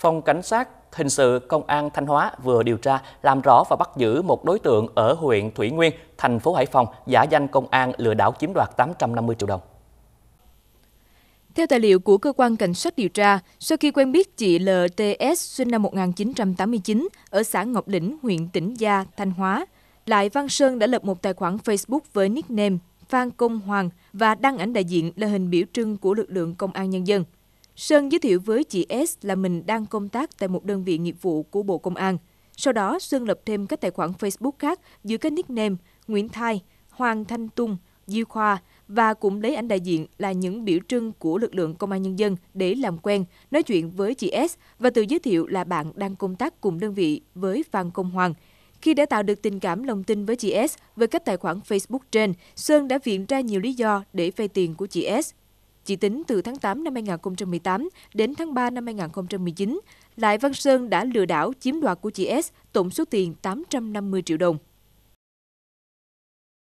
Phòng Cảnh sát Hình sự Công an Thanh Hóa vừa điều tra làm rõ và bắt giữ một đối tượng ở huyện Thủy Nguyên, thành phố Hải Phòng giả danh công an lừa đảo chiếm đoạt 850 triệu đồng. Theo tài liệu của cơ quan cảnh sát điều tra, sau khi quen biết chị LTS sinh năm 1989 ở xã Ngọc Lĩnh, huyện Tĩnh Gia, Thanh Hóa, Lại Văn Sơn đã lập một tài khoản Facebook với nickname Phan Công Hoàng và đăng ảnh đại diện là hình biểu trưng của lực lượng công an nhân dân. Sơn giới thiệu với chị S là mình đang công tác tại một đơn vị nghiệp vụ của Bộ Công an. Sau đó, Sơn lập thêm các tài khoản Facebook khác dưới các nickname Nguyễn Thai, Hoàng Thanh Tung, Diêu Khoa và cũng lấy ảnh đại diện là những biểu trưng của lực lượng công an nhân dân để làm quen, nói chuyện với chị S và tự giới thiệu là bạn đang công tác cùng đơn vị với Phan Công Hoàng. Khi đã tạo được tình cảm lòng tin với chị S với các tài khoản Facebook trên, Sơn đã viện ra nhiều lý do để vay tiền của chị S chỉ tính từ tháng 8 năm 2018 đến tháng 3 năm 2019, Lại Văn Sơn đã lừa đảo chiếm đoạt của chị S tổng số tiền 850 triệu đồng.